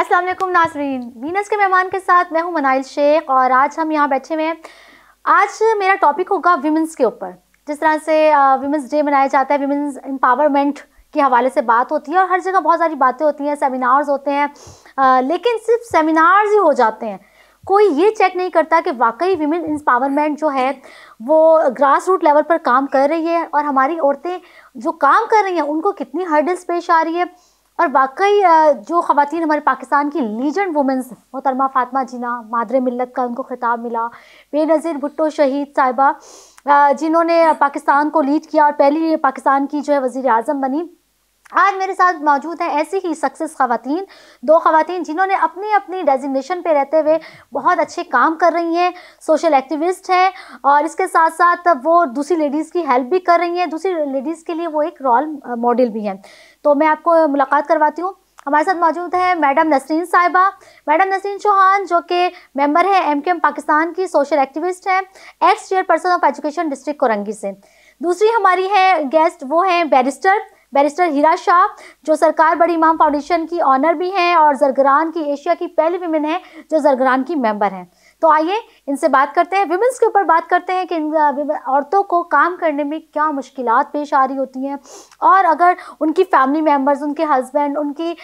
असलम नाजरीन मीनस के मेहमान के साथ मैं हूँ मनाइल शेख और आज हम यहाँ बैठे हुए हैं आज मेरा टॉपिक होगा वीमेंस के ऊपर जिस तरह से वीमेंस डे मनाया जाता है वीमेंस एम्पावरमेंट के हवाले से बात होती है और हर जगह बहुत सारी बातें होती हैं सेमिनार्स होते हैं आ, लेकिन सिर्फ सेमिनार्स ही हो जाते हैं कोई ये चेक नहीं करता कि वाकई वीमेन इंस्पावरमेंट जो है वो ग्रास रूट लेवल पर काम कर रही है और हमारी औरतें जो काम कर रही हैं उनको कितनी हर्डल्स पेश आ रही है और वाकई जो ख़वान हमारे पाकिस्तान की लीजेंड वुमेंस मोहतरमा फातमा जीना मादरे मिलत का उनको खिताब मिला बेनज़ीर भुट्टो शहीद साहिबा जिन्होंने पाकिस्तान को लीड किया और पहली पाकिस्तान की जो है वज़ी अजम बनी आज मेरे साथ मौजूद हैं ऐसी ही सक्सेस खातन दो खातन जिन्होंने अपनी अपनी डेजिग्नेशन पे रहते हुए बहुत अच्छे काम कर रही हैं सोशल एक्टिविस्ट हैं और इसके साथ साथ वो दूसरी लेडीज़ की हेल्प भी कर रही हैं दूसरी लेडीज़ के लिए वो एक रोल मॉडल भी हैं तो मैं आपको मुलाकात करवाती हूँ हमारे साथ मौजूद है मैडम नसरीन साहिबा मैडम नसरीन चौहान जो कि मेंबर है एम पाकिस्तान की सोशल एक्टिविस्ट हैं ex chairperson of education district Korangi से दूसरी हमारी है गेस्ट वो हैं बैरिस्टर बैरिस्टर हीरा शाह जो सरकार बड़ी इमाम फाउंडेशन की ऑनर भी हैं और जरगरान की एशिया की पहली वीमेन हैं जो जरगरान की मेंबर हैं तो आइए इनसे बात करते हैं विमेंस के ऊपर बात करते हैं कि औरतों को काम करने में क्या मुश्किल पेश आ रही होती हैं और अगर उनकी फैमिली मेम्बर्स उनके हस्बैंड उनकी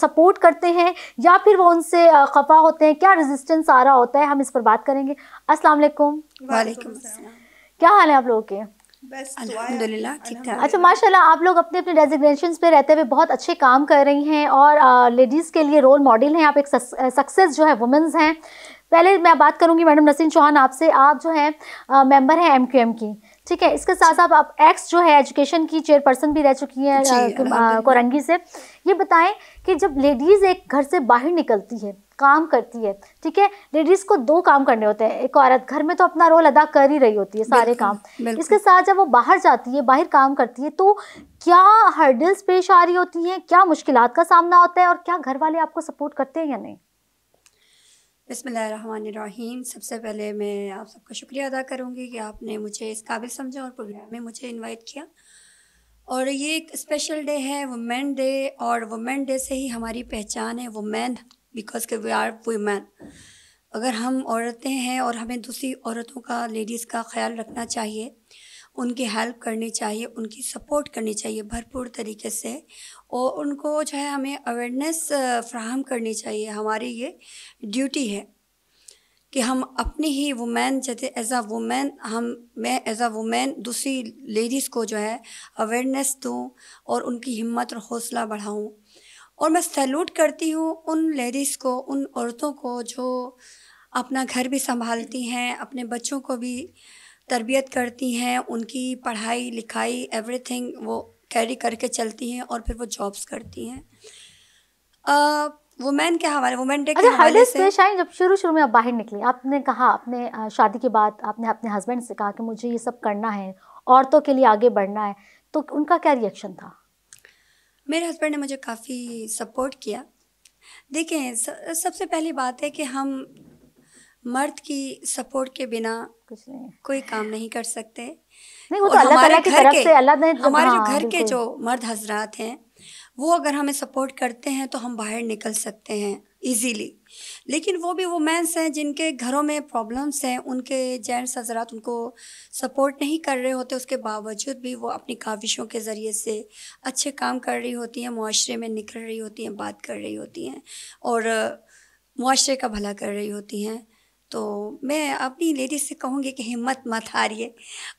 सपोर्ट करते हैं या फिर वो उनसे खफा होते हैं क्या रेजिस्टेंस आ रहा होता है हम इस पर बात करेंगे अस्सलाम वालेकुम क्या हाल है आप लोगों के ठीक ठाक अच्छा माशाल्लाह आप लोग अपने अपने डेजिग्नेशन पे रहते हुए बहुत अच्छे काम कर रही हैं और लेडीज़ के लिए रोल मॉडल हैं आप एक सक्सेस जो है वुमेंस हैं पहले मैं बात करूंगी मैडम नसीन चौहान आपसे आप जो हैं मेंबर हैं एमक्यूएम की ठीक है इसके साथ साथ आप एक्स जो है एजुकेशन की चेयरपर्सन भी रह चुकी हैं हाँ, कोरंगी से ये बताएं कि जब लेडीज़ एक घर से बाहर निकलती है काम करती है ठीक है लेडीज़ को दो काम करने होते हैं एक औरत घर में तो अपना रोल अदा कर ही रही होती है सारे काम इसके साथ जब वो बाहर जाती है बाहर काम करती है तो क्या हर्डल्स पेश आ रही होती हैं क्या मुश्किल का सामना होता है और क्या घर वाले आपको सपोर्ट करते हैं या नहीं बसमीम सबसे पहले मैं आप सबका शुक्रिया अदा करूँगी कि आपने मुझे इस काबिल समझा और प्रोग्राम में मुझे इनवाइट किया और ये एक स्पेशल डे है वुमेन डे और वुमेन डे से ही हमारी पहचान है वुमेन बिकॉज के वी आर वुमेन अगर हम औरतें हैं और हमें दूसरी औरतों का लेडीज़ का ख्याल रखना चाहिए उनकी हेल्प करनी चाहिए उनकी सपोर्ट करनी चाहिए भरपूर तरीके से और उनको जो है हमें अवेयरनेस फ्राहम करनी चाहिए हमारी ये ड्यूटी है कि हम अपनी ही वुमेन जैसे एज आ वुमेन हम मैं एज आ वुमेन दूसरी लेडीज़ को जो है अवेयरनेस दूँ और उनकी हिम्मत और हौसला बढ़ाऊँ और मैं सैल्यूट करती हूँ उन लेडीज़ को उन औरतों को जो अपना घर भी संभालती हैं अपने बच्चों को भी तरबियत करती हैं उनकी पढ़ाई लिखाई एवरीथिंग वो कैरी करके चलती हैं और फिर वो जॉब्स करती हैं वुमेन के हवाले वुमेन डे अच्छा, के हवाले से शायद जब शुरू शुरू में आप बाहर निकली आपने कहा अपने शादी के बाद आपने अपने हस्बैंड से कहा कि मुझे ये सब करना है औरतों के लिए आगे बढ़ना है तो उनका क्या रिएक्शन था मेरे हस्बैंड ने मुझे काफ़ी सपोर्ट किया देखें सबसे पहली बात है कि हम मर्द की सपोर्ट के बिना कुछ नहीं कोई काम नहीं कर सकते नहीं वो तो अल्लाह ताला की तरफ से अल्लाह ने तो- हमारे जो हाँ, घर के जो मर्द हजरात हैं वो अगर हमें सपोर्ट करते हैं तो हम बाहर निकल सकते हैं इजीली लेकिन वो भी वो मैंस हैं जिनके घरों में प्रॉब्लम्स हैं उनके जेंट्स हजरात उनको सपोर्ट नहीं कर रहे होते उसके बावजूद भी वो अपनी काविशों के ज़रिए से अच्छे काम कर रही होती हैं माशरे में निकल रही होती हैं बात कर रही होती हैं और माशरे का भला कर रही होती हैं तो मैं अपनी लेडीज से कहूँगी कि हिम्मत मत हारिए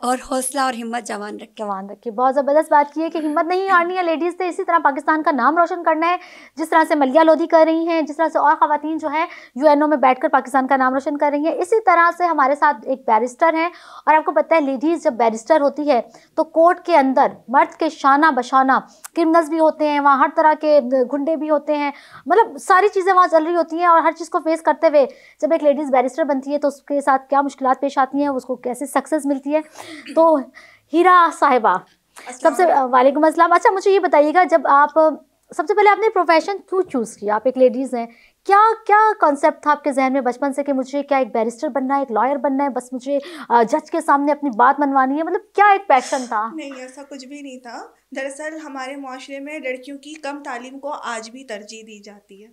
और हौसला और हिम्मत जवान रखें जवान रखिए बहुत ज़बरदस्त बात की है कि हिम्मत नहीं हारनी है लेडीज़ से इसी तरह पाकिस्तान का नाम रोशन करना है जिस तरह से मलिया लोधी कर रही हैं जिस तरह से और खातन जो है यू में बैठ पाकिस्तान का नाम रोशन कर रही हैं इसी तरह से हमारे साथ एक बैरिस्टर हैं और आपको पता है लेडीज़ जब बैरिस्टर होती है तो कोर्ट के अंदर मर्द के शाना बशाना क्रिमिनल्स भी होते हैं वहाँ हर तरह के गुंडे भी होते हैं मतलब सारी चीज़ें वहाँ चल रही होती हैं और हर चीज़ को फेस करते हुए जब एक लेडीज़ बैरिस्टर मिनिस्टर बनती है तो उसके साथ क्या मुश्किल पेश आती हैं उसको कैसे सक्सेस मिलती है तो हीरा साहिबा सबसे वालेकुम अस्सलाम अच्छा मुझे ये बताइएगा जब आप सबसे पहले आपने प्रोफेशन क्यों चूज़ किया आप एक लेडीज़ हैं क्या क्या कॉन्सेप्ट था आपके जहन में बचपन से कि मुझे क्या एक बैरिस्टर बनना है एक लॉयर बनना है बस मुझे जज के सामने अपनी बात मनवानी है मतलब क्या एक पैशन था नहीं ऐसा कुछ भी नहीं था दरअसल हमारे माशरे में लड़कियों की कम तालीम को आज भी तरजीह दी जाती है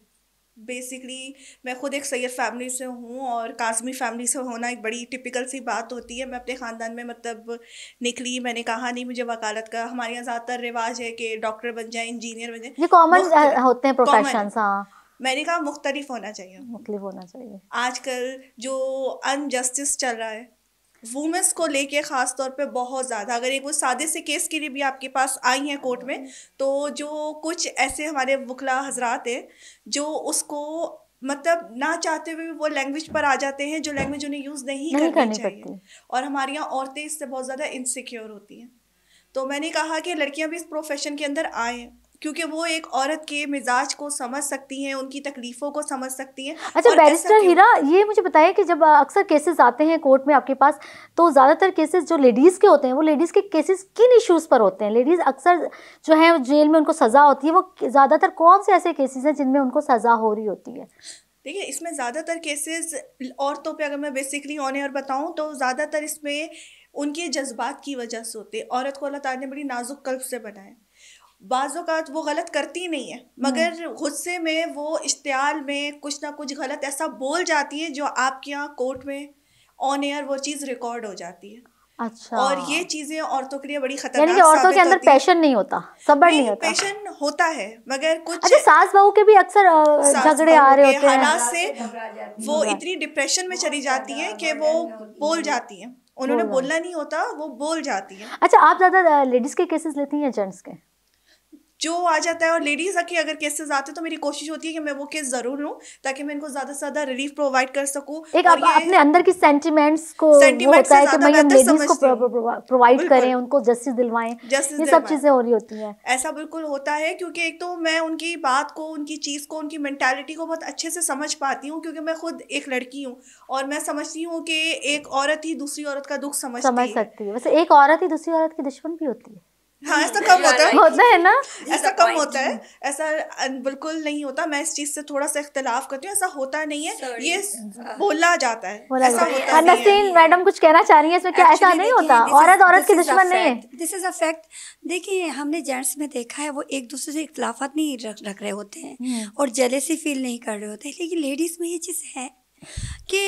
बेसिकली मैं ख़ुद एक सैयद फैमिली से हूँ और काजमी फैमिली से होना एक बड़ी टिपिकल सी बात होती है मैं अपने ख़ानदान में मतलब निकली मैंने कहा नहीं मुझे वकालत का हमारे यहाँ ज़्यादातर रिवाज है कि डॉक्टर बन जाए इंजीनियर बन जाए कॉमन होते हैं प्रोफेशन हाँ। मैंने कहा मुख्तलिफ होना चाहिए मुख्तलिफ होना चाहिए आजकल जो अनजस्टिस चल रहा है वुमेंस को लेके ख़ास तौर पे बहुत ज़्यादा अगर एक वो सादे से केस के लिए भी आपके पास आई हैं कोर्ट में तो जो कुछ ऐसे हमारे वकला हजरात हैं जो उसको मतलब ना चाहते हुए वो लैंग्वेज पर आ जाते हैं जो लैंग्वेज उन्हें यूज़ नहीं, नहीं करनी चाहिए और हमारे यहाँ औरतें इससे बहुत ज़्यादा इनसिक्योर होती हैं तो मैंने कहा कि लड़कियाँ भी इस प्रोफेशन के अंदर आएँ क्योंकि वो एक औरत के मिजाज को समझ सकती हैं उनकी तकलीफ़ों को समझ सकती हैं अच्छा बैरिस्टर हीरा ये मुझे बताया कि जब अक्सर केसेस आते हैं कोर्ट में आपके पास तो ज़्यादातर केसेस जो लेडीज़ के होते हैं वो लेडीज़ के केसेस किन इश्यूज़ पर होते हैं लेडीज़ अक्सर जो है जेल में उनको सज़ा होती है वो ज़्यादातर कौन से ऐसे केसेस हैं जिनमें उनको सज़ा हो रही होती है देखिए इसमें ज़्यादातर केसेस औरतों पे अगर मैं बेसिकली ऑन एयर बताऊँ तो ज़्यादातर इसमें उनके जज्बात की वजह से होते औरत को अल्लाह ताला ने बड़ी नाजुक कल्प से बनाया बाज़ात वो गलत करती नहीं है हम्म। मगर गुस्से में वो इश्तियाल में कुछ ना कुछ गलत ऐसा बोल जाती है जो आपके यहाँ कोर्ट में ऑन एयर वो चीज़ रिकॉर्ड हो जाती है अच्छा और ये चीजें औरतों के लिए बड़ी खतरनाक औरतों के अंदर पैशन नहीं होता सब नहीं, नहीं होता पैशन होता है मगर कुछ अच्छा सास बहू के भी अक्सर झगड़े आ रहे होते हैं हालात से वो इतनी डिप्रेशन में चली जाती है कि वो बोल जाती है उन्होंने बोलना नहीं होता वो बोल जाती है अच्छा आप ज्यादा लेडीज के केसेस लेती हैं या जेंट्स के जो आ जाता है और लेडीज़ आके अगर केसेस आते हैं तो मेरी कोशिश होती है कि मैं वो केस ज़रूर लूँ ताकि मैं इनको ज़्यादा से ज़्यादा रिलीफ प्रोवाइड कर सकूँ एक आप अपने अंदर की सेंटिमेंट्स को होता है कि मैं लेडीज़ को प्रोवाइड करें उनको जस्टिस दिलवाएं ये सब चीज़ें हो रही होती हैं ऐसा बिल्कुल होता है क्योंकि एक तो मैं उनकी बात को उनकी चीज़ को उनकी मैंटेलिटी को बहुत अच्छे से समझ पाती हूँ क्योंकि मैं खुद एक लड़की हूँ और मैं समझती हूँ कि एक औरत ही दूसरी औरत का दुख समझ सकती है वैसे एक औरत ही दूसरी औरत की दुश्मन भी होती है हाँ ऐसा hmm, कम होता है होता है ना ऐसा कम होता है ऐसा बिल्कुल नहीं होता मैं इस चीज से थोड़ा सा इख्तलाफ करती हूँ ऐसा होता नहीं है ये हाँ। बोला जाता है बोला ऐसा होता है नसीन मैडम कुछ कहना चाह रही है इसमें क्या ऐसा नहीं होता औरत औरत दुश्मन नहीं है दिस इज अ फैक्ट देखिए हमने जेंट्स में देखा है वो एक दूसरे से इख्तलाफात नहीं रख रहे होते हैं hmm. और जलेसी फील नहीं कर रहे होते लेकिन लेडीज में ये चीज़ है कि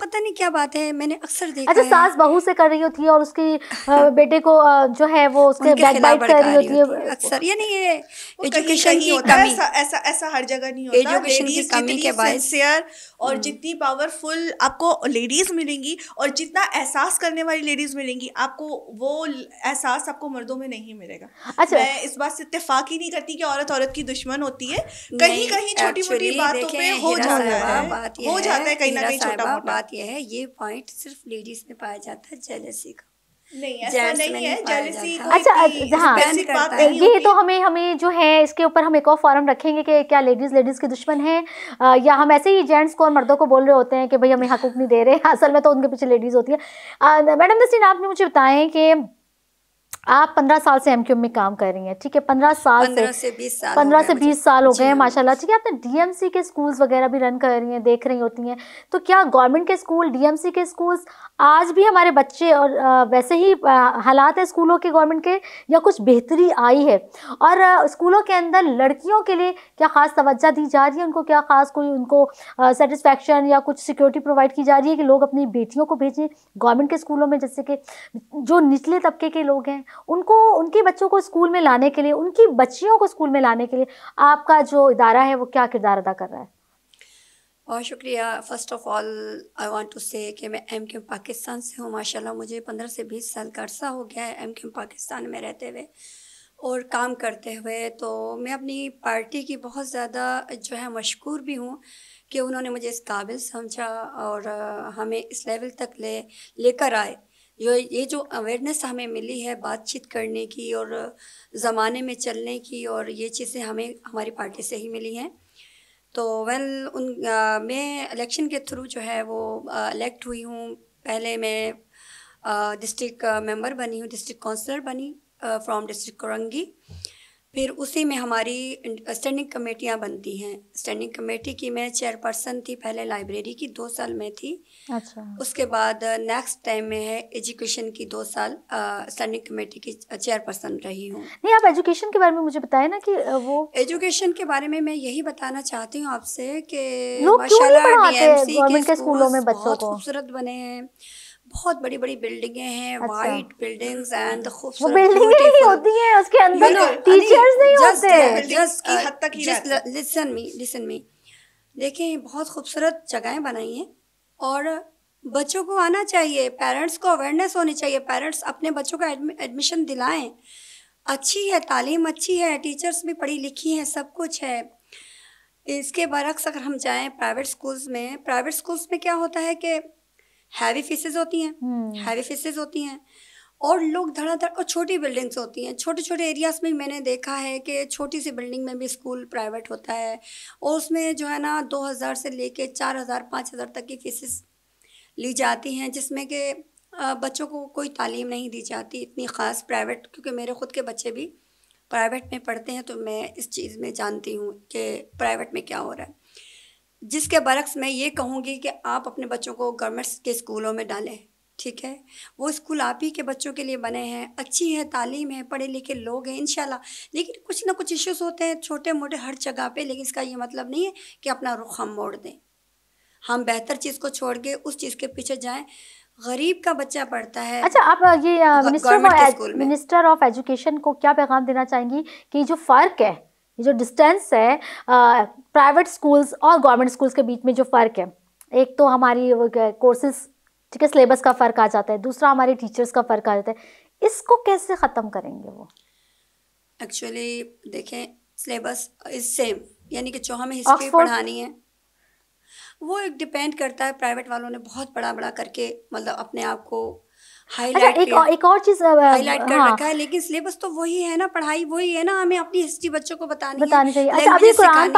पता नहीं क्या बात है मैंने अक्सर देखा अच्छा सास बहू से कर रही होती है और उसकी बेटे को जो है वो उसके बैक बाइट कर रही होती है अक्सर ये नहीं है एजुकेशन की कमी ऐसा ऐसा हर जगह नहीं होता एजुकेशन की कमी के बायस और हम्म। जितनी पावरफुल आपको लेडीज मिलेंगी और जितना एहसास करने वाली लेडीज मिलेंगी आपको वो एहसास आपको मर्दों में नहीं मिलेगा अच्छा मैं इस बात से इतफाक ही नहीं करती कि औरत औरत की दुश्मन होती है कहीं कहीं छोटी मोटी बातों पे हो जाता है हो जाता है कहीं ना कहीं छोटा मोटा यह है ये पॉइंट सिर्फ लेडीज में पाया जाता है जेलसी का नहीं ऐसा नहीं है अच्छा, अच्छा हाँ ये तो हमें हमें जो है इसके ऊपर हम एक और फॉरम रखेंगे कि क्या लेडीज लेडीज के दुश्मन हैं या हम ऐसे ही जेंट्स को और मर्दों को बोल रहे होते हैं कि भाई हमें हकूक नहीं दे रहे असल में तो उनके पीछे लेडीज होती है मैडम नसीन आपने मुझे बताएं कि आप पंद्रह साल से एमक्यूएम में काम कर रही हैं ठीक है पंद्रह साल से बीस साल पंद्रह से बीस साल हो गए हैं हाँ। माशाल्लाह ठीक है आपने डीएमसी के स्कूल्स वगैरह भी रन कर रही हैं देख रही होती हैं तो क्या गवर्नमेंट के स्कूल डीएमसी के स्कूल्स आज भी हमारे बच्चे और वैसे ही हालात है स्कूलों के गवर्नमेंट के या कुछ बेहतरी आई है और स्कूलों के अंदर लड़कियों के लिए क्या ख़ास तवज्जा दी जा रही है उनको क्या ख़ास कोई उनको सेटिस्फेक्शन या कुछ सिक्योरिटी प्रोवाइड की जा रही है कि लोग अपनी बेटियों को भेजें गवर्नमेंट के स्कूलों में जैसे कि जो निचले तबके के लोग हैं उनको उनके बच्चों को स्कूल में लाने के लिए उनकी बच्चियों को स्कूल में लाने के लिए आपका जो इदारा है वो क्या किरदार अदा कर रहा है बहुत शुक्रिया first of all I want to say कि मैं एम क्यूम पाकिस्तान से हूँ माशाल्लाह मुझे पंद्रह से बीस साल का अर्सा हो गया है एम क्यू पाकिस्तान में रहते हुए और काम करते हुए तो मैं अपनी पार्टी की बहुत ज़्यादा जो है मशहूर भी हूँ कि उन्होंने मुझे इस काबिल समझा और हमें इस लेवल तक ले लेकर आए ये ये जो अवेयरनेस हमें मिली है बातचीत करने की और ज़माने में चलने की और ये चीज़ें हमें हमारी पार्टी से ही मिली हैं तो वेल उन मैं इलेक्शन के थ्रू जो है वो इलेक्ट हुई हूँ पहले मैं डिस्ट्रिक्ट मेंबर बनी हूँ डिस्ट्रिक्ट काउंसलर बनी फ्रॉम डिस्ट्रिक्ट कोरंगी फिर उसी में हमारी स्टैंडिंग कमेटियाँ बनती हैं स्टैंडिंग कमेटी की मैं चेयरपर्सन थी पहले लाइब्रेरी की दो साल में थी अच्छा उसके बाद नेक्स्ट टाइम में है एजुकेशन की दो साल स्टैंडिंग कमेटी की चेयरपर्सन रही हूँ नहीं आप एजुकेशन के बारे में मुझे बताएं ना कि वो एजुकेशन के बारे में मैं यही बताना चाहती हूँ आपसे कि एम सी के स्कूलों में बच्चों खूबसूरत बने हैं बहुत बड़ी बड़ी बिल्डिंगे हैं वाइट बिल्डिंग्स एंड खूबसूरत बिल्डिंग ही होती हैं उसके अंदर टीचर्स तो नहीं होते लिसन मी uh, देखें बहुत खूबसूरत जगहें बनाई हैं और बच्चों को आना चाहिए पेरेंट्स को अवेयरनेस होनी चाहिए पेरेंट्स अपने बच्चों का एडमिशन दिलाएं अच्छी है तालीम अच्छी है टीचर्स भी पढ़ी लिखी हैं सब कुछ है इसके बरक्स अगर हम जाएं प्राइवेट स्कूल्स में प्राइवेट स्कूल्स में क्या होता है कि हैवी फीसेज होती हैं हम्म। हैवी फीसेज होती हैं और लोग धड़ाधड़ और छोटी बिल्डिंग्स होती हैं छोटे छोटे एरियाज़ में मैंने देखा है कि छोटी सी बिल्डिंग में भी स्कूल प्राइवेट होता है और उसमें जो है ना दो हज़ार से लेके चार हज़ार पाँच हज़ार तक की फीसेस ली जाती हैं जिसमें कि बच्चों को कोई तालीम नहीं दी जाती इतनी ख़ास प्राइवेट क्योंकि मेरे ख़ुद के बच्चे भी प्राइवेट में पढ़ते हैं तो मैं इस चीज़ में जानती हूँ कि प्राइवेट में क्या हो रहा है जिसके बरक्स मैं ये कहूँगी कि आप अपने बच्चों को गवर्नमेंट्स के स्कूलों में डालें ठीक है वो स्कूल आप ही के बच्चों के लिए बने हैं अच्छी है तालीम है पढ़े लिखे लोग हैं इनशाला लेकिन कुछ ना कुछ इश्यूज होते हैं छोटे मोटे हर जगह पे लेकिन इसका ये मतलब नहीं है कि अपना रुख हम मोड़ दें हम बेहतर चीज़ को छोड़ के उस चीज़ के पीछे जाएं गरीब का बच्चा पढ़ता है अच्छा आप ये मिनिस्टर ऑफ एजुकेशन को क्या पैगाम देना चाहेंगी कि जो फ़र्क है ये जो डिस्टेंस है प्राइवेट स्कूल्स और गवर्नमेंट स्कूल्स के बीच में जो फ़र्क है एक तो हमारी कोर्सेज ठीक है सिलेबस का फ़र्क आ जाता है दूसरा हमारे टीचर्स का फ़र्क आ जाता है इसको कैसे ख़त्म करेंगे वो एक्चुअली देखें सिलेबस इज सेम यानी कि जो हमें हिस्ट्री पढ़ानी है वो एक डिपेंड करता है प्राइवेट वालों ने बहुत बड़ा बड़ा करके मतलब अपने आप को अच्छा, हाँ। लेकिन सिलेबस तो वही है ना पढ़ाई वही है ना हमें अपनी हिस्ट्री बच्चों को अच्छा, की हाँ, कहूँगी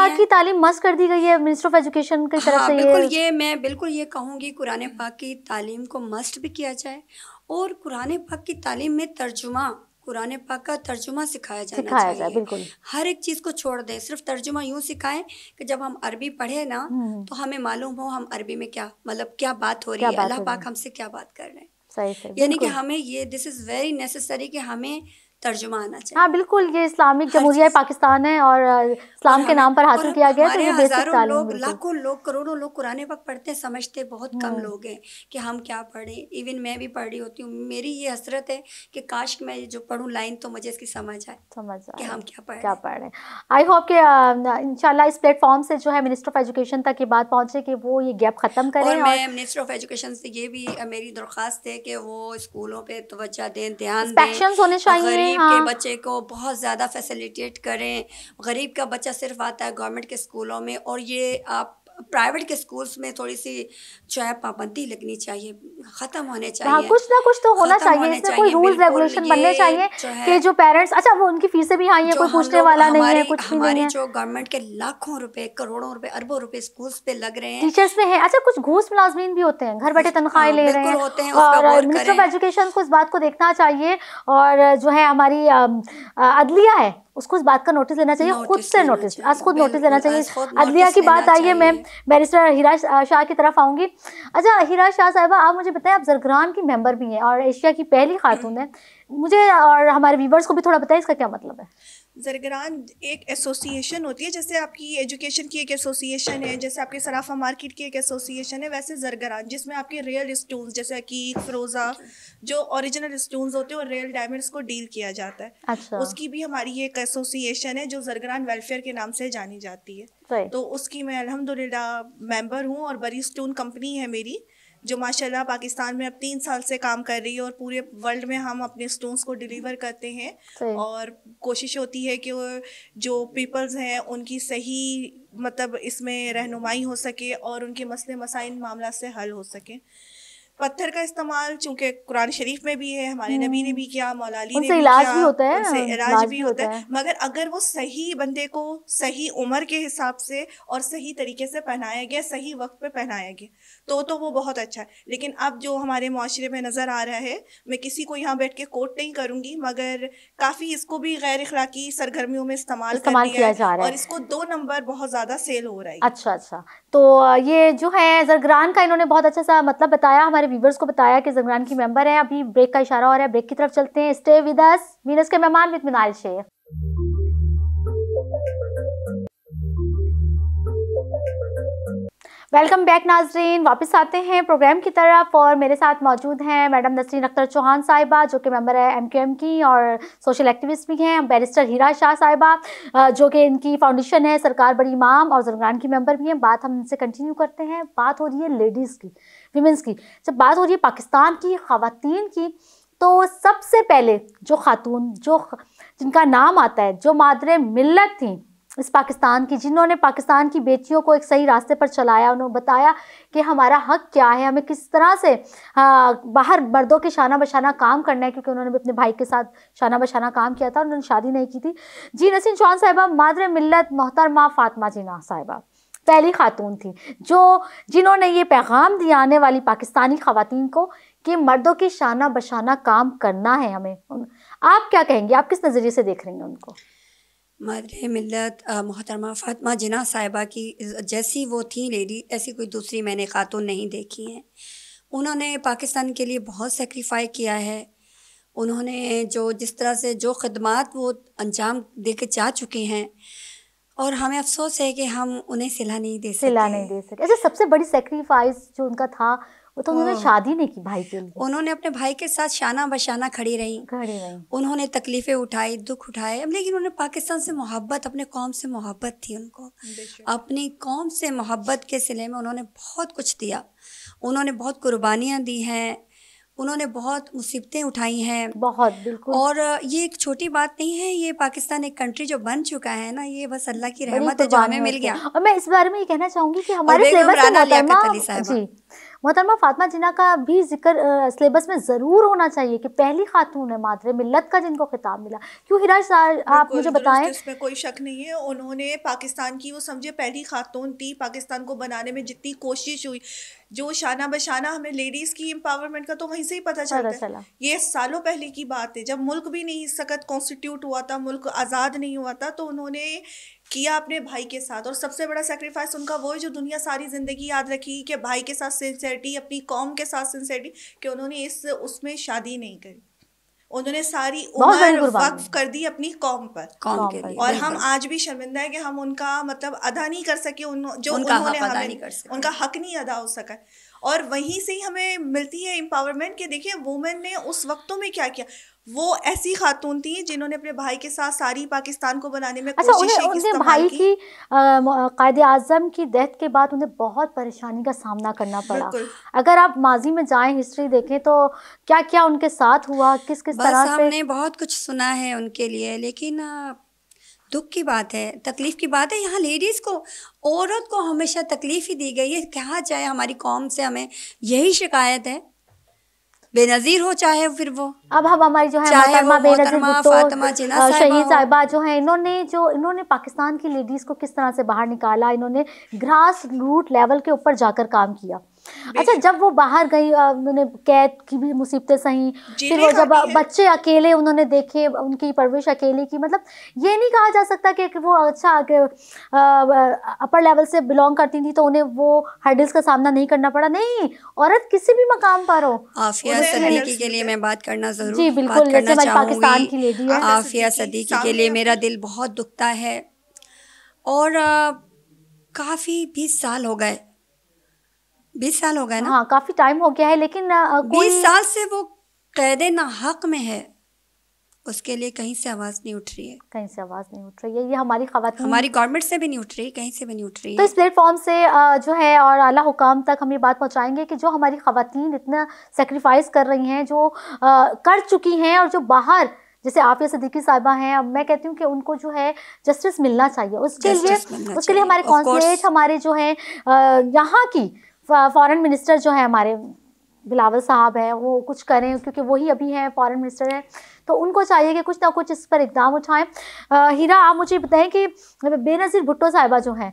पाक की तालीम को मस्ट भी किया जाए और कुरान पाक की तालीम में तर्जुमा कुरान पाक का तर्जुमा सिखाया जाना चाहिए हर एक चीज़ को छोड़ दे सिर्फ तर्जुमा यूँ सिखाए की जब हम अरबी पढ़े ना हम्म। तो हमें मालूम हो हम अरबी में क्या मतलब क्या बात हो रही है अल्लाह पाक हमसे क्या बात कर रहे हैं यानी कि हमें ये दिस इज़ वेरी नेसेसरी कि हमें तर्जुमा आना चाहिए हाँ बिल्कुल ये इस्लामिक जमहूरिया पाकिस्तान है और इस्लाम के नाम पर हासिल किया गया तो ये बेसिक लोग लाखों लोग करोड़ों लोग कुरान पाक पढ़ते समझते बहुत कम हाँ। लोग हैं कि हम क्या पढ़ें इवन मैं भी पढ़ी होती हूँ मेरी ये हसरत है कि काश मैं जो पढ़ूँ लाइन तो मुझे इसकी समझ आए समझ आए कि हम क्या पढ़ क्या पढ़ें आई होप के इन इस प्लेटफॉर्म से जो है मिनिस्टर ऑफ एजुकेशन तक ये बात पहुँचे कि वो ये गैप ख़त्म करें और मैं मिनिस्टर ऑफ एजुकेशन से ये भी मेरी दरख्वास्त है कि वो स्कूलों पर तवज्जा दें ध्यान होने चाहिए गरीब हाँ। के बच्चे को बहुत ज़्यादा फैसिलिटेट करें गरीब का बच्चा सिर्फ आता है गवर्नमेंट के स्कूलों में और ये आप प्राइवेट के स्कूल्स में थोड़ी सी जो है पाबंदी लगनी चाहिए खत्म होने हाँ, चाहिए हाँ, कुछ ना कुछ तो होना चाहिए इसमें कोई रूल रेगुलेशन बनने चाहिए कि जो पेरेंट्स अच्छा वो उनकी फीसें भी आई हाँ, है कोई पूछने वाला नहीं है कुछ भी नहीं है जो गवर्नमेंट के लाखों रुपए करोड़ों रुपए अरबों रुपए स्कूल्स पे लग रहे हैं टीचर्स में है अच्छा कुछ घूस मुलाजमीन भी होते हैं घर बैठे तनख्वाहें हाँ, ले रहे हैं और मिनिस्टर ऑफ एजुकेशन को इस बात को देखना चाहिए और जो है हमारी अदलिया है उसको इस बात का नोटिस लेना चाहिए खुद से नोटिस आज खुद नोटिस लेना चाहिए अदलिया की बात आई है मैं बैरिस्टर हिरा शाह की तरफ आऊँगी अच्छा हिरा शाह साहिबा आप मुझे बताएं आप जरग्राम की मेंबर भी हैं और एशिया की पहली खातून है मुझे और हमारे व्यूवर्स को भी थोड़ा बताएं इसका क्या मतलब है जरगरान एक एसोसिएशन होती है जैसे आपकी एजुकेशन की एक एसोसिएशन है जैसे आपके सराफा मार्केट की एक एसोसिएशन है वैसे जरगरान जिसमें आपके रियल स्टोन्स जैसे कि फ्रोजा जो ओरिजिनल स्टोन्स होते हैं और रियल डायमंड्स को डील किया जाता है अच्छा। उसकी भी हमारी एक एसोसिएशन है जो जरगरान वेलफेयर के नाम से जानी जाती है तो उसकी मैं अलहमदिल्ला मेम्बर हूँ और बड़ी स्टोन कंपनी है मेरी जो माशाल्लाह पाकिस्तान में अब तीन साल से काम कर रही है और पूरे वर्ल्ड में हम अपने स्टोन्स को डिलीवर करते हैं और कोशिश होती है कि जो पीपल्स हैं उनकी सही मतलब इसमें रहनुमाई हो सके और उनके मसले मसाइन मामला से हल हो सके पत्थर का इस्तेमाल चूंकि कुरान शरीफ में भी है हमारे नबी ने भी हम्म। किया मौलाली ने भी इलाज भी होता है उनसे इलाज भी होता है मगर अगर वो सही बंदे को सही उम्र के हिसाब से और सही तरीके से पहनाया गया सही वक्त पे पहनाया गया तो तो वो बहुत अच्छा है लेकिन अब जो हमारे माशरे में नज़र आ रहा है मैं किसी को यहाँ बैठ के कोट नहीं करूँगी मगर काफ़ी इसको भी गैर अखलाकी सरगर्मियों में इस्तेमाल किया जा रहा है और इसको दो नंबर बहुत ज़्यादा सेल हो रहा है अच्छा अच्छा तो ये जो है जरगरान का इन्होंने बहुत अच्छा सा मतलब बताया हमारे हमारे व्यूवर्स को बताया कि जमरान की मेंबर है अभी ब्रेक का इशारा हो रहा है ब्रेक की तरफ चलते हैं स्टे विद अस मीनस के मेहमान विद मिनाल शे वेलकम बैक नाजरीन वापस आते हैं प्रोग्राम की तरफ और मेरे साथ मौजूद हैं मैडम नसरीन अख्तर चौहान साहिबा जो कि मेंबर है एमकेएम की और सोशल एक्टिविस्ट भी हैं बैरिस्टर हीरा शाह साहिबा जो कि इनकी फाउंडेशन है सरकार बड़ी इमाम और जरगान की मेंबर भी हैं बात हम इनसे कंटिन्यू करते हैं बात हो रही है लेडीज़ की वीमेंस की जब बात हो रही है पाकिस्तान की ख़वातीन की तो सबसे पहले जो खातून जो जिनका नाम आता है जो मादर मिलत थी इस पाकिस्तान की जिन्होंने पाकिस्तान की बेटियों को एक सही रास्ते पर चलाया उन्होंने बताया कि हमारा हक क्या है हमें किस तरह से आ, बाहर मर्दों के शाना बशाना काम करना है क्योंकि उन्होंने भी अपने भाई के साथ शाना बशाना काम किया था उन्होंने शादी नहीं की थी जी नसीन चौहान साहिबा मादर मिलत मोहतरमा फातमा जीना साहिबा पहली खातून थी जो जिन्होंने ये पैगाम दिया आने वाली पाकिस्तानी खातन को कि मर्दों की शाना बशाना काम करना है हमें आप क्या कहेंगे आप किस नज़रिए से देख रही हैं उनको मदर मिलत मोहतरमा फ़ातमा जना साहिबा की जैसी वो थी लेडी ऐसी कोई दूसरी मैंने खातून नहीं देखी हैं उन्होंने पाकिस्तान के लिए बहुत सेक्रीफाई किया है उन्होंने जो जिस तरह से जो खदमात वो अंजाम दे के जा चुके हैं और हमें अफसोस है कि हम उन्हें सिला नहीं दे सकते सिला नहीं दे सके अच्छा सबसे बड़ी सेक्रीफाइस जो उनका था वो तो उन्होंने हाँ। शादी नहीं की भाई के लिए उन्होंने अपने भाई के साथ शाना बशाना खड़ी रही खड़ी रही उन्होंने तकलीफें उठाई दुख उठाए लेकिन उन्होंने पाकिस्तान से मोहब्बत अपने कौम से मोहब्बत थी उनको अपनी कौम से मोहब्बत के सिले में उन्होंने बहुत कुछ दिया उन्होंने बहुत कुर्बानियाँ दी हैं उन्होंने बहुत मुसीबतें उठाई हैं बहुत बिल्कुल और ये एक छोटी बात नहीं है ये पाकिस्तान एक कंट्री जो बन चुका है ना ये बस अल्लाह की रहमत है जो हमें मिल गया और मैं इस बारे में ये कहना चाहूंगी कि हमारे मोहतरमा फातमा जिना का भी जिक्र सिलेबस में ज़रूर होना चाहिए कि पहली खातून है मादरे मिलत का जिनको खिताब मिला क्यों हिराज आप मुझे बताएं इसमें कोई शक नहीं है उन्होंने पाकिस्तान की वो समझे पहली खातून थी पाकिस्तान को बनाने में जितनी कोशिश हुई जो शाना बशाना हमें लेडीज़ की एम्पावरमेंट का तो वहीं से ही पता चलता है ये सालों पहले की बात है जब मुल्क भी नहीं सकत कॉन्स्टिट्यूट हुआ था मुल्क आज़ाद नहीं हुआ था तो उन्होंने किया अपने भाई के साथ और सबसे बड़ा सेक्रीफाइस उनका वो है जो दुनिया सारी ज़िंदगी याद रखी कि भाई के साथ सिंसेरिटी अपनी कौम के साथ सिंसेरिटी कि उन्होंने इस उसमें शादी नहीं करी उन्होंने सारी उम्र वक्फ कर दी अपनी कौम पर कौम, के लिए और हम आज भी शर्मिंदा है कि हम उनका मतलब अदा नहीं कर सके उन, जो उनका उन्होंने हक नहीं कर सके उनका हक नहीं अदा हो सका और वहीं से ही हमें मिलती है एम्पावरमेंट कि देखिए वुमेन ने उस वक्तों में क्या किया वो ऐसी खातून थी जिन्होंने अपने भाई के साथ सारी पाकिस्तान को बनाने में अच्छा, उन्हें, उन्हें भाई की, की आजम की डेथ के बाद उन्हें बहुत परेशानी का सामना करना पड़ा अगर आप माजी में जाएं हिस्ट्री देखें तो क्या क्या उनके साथ हुआ किस किस तरह हमने बहुत कुछ सुना है उनके लिए लेकिन दुख की बात है तकलीफ़ की बात है यहाँ लेडीज़ को औरत को हमेशा तकलीफ़ ही दी गई है कहा जाए हमारी कौम से हमें यही शिकायत है बेनज़ीर हो चाहे फिर वो अब हम हमारी जो है बेनज़ीर शहीद साहिबा जो है इन्होंने जो इन्होंने पाकिस्तान की लेडीज़ को किस तरह से बाहर निकाला इन्होंने ग्रास रूट लेवल के ऊपर जाकर काम किया अच्छा जब वो बाहर गई उन्होंने कैद की भी मुसीबतें सही फिर वो जब बच्चे अकेले उन्होंने देखे उनकी परवरिश अकेले की मतलब ये नहीं कहा जा सकता कि वो अच्छा अपर लेवल से बिलोंग करती थी तो उन्हें वो हर्डल्स का सामना नहीं करना पड़ा नहीं औरत किसी भी मकाम पर हो आफिया सदीकी के लिए मैं बात करना जरूर जी बिल्कुल पाकिस्तान की लेडी है आफिया सदीकी के लिए मेरा दिल बहुत दुखता है और काफ़ी बीस साल हो गए बीस साल हो गए ना हाँ काफी टाइम हो गया है लेकिन बीस साल से वो कैद ना हक में है उसके लिए कहीं से आवाज़ नहीं उठ रही है कहीं से आवाज़ नहीं उठ रही है ये हमारी खबर हमारी गवर्नमेंट से भी नहीं उठ रही कहीं से भी नहीं उठ रही तो है तो इस प्लेटफॉर्म से जो है और आला हुकाम तक हम ये बात पहुंचाएंगे कि जो हमारी खातन इतना सेक्रीफाइस कर रही हैं जो कर चुकी हैं और जो बाहर जैसे आफिया सदीकी साहिबा हैं अब मैं कहती हूँ कि उनको जो है जस्टिस मिलना चाहिए उसके लिए उसके लिए हमारे कॉन्सलेट हमारे जो है यहाँ की फॉरेन मिनिस्टर जो है हमारे बिलावल साहब हैं वो कुछ करें क्योंकि वही अभी हैं फॉरेन मिनिस्टर हैं तो उनको चाहिए कि कुछ ना कुछ इस पर इकदाम उठाएं हीरा आप मुझे बताएं कि बेनज़ीर भुट्टो साहिबा जो हैं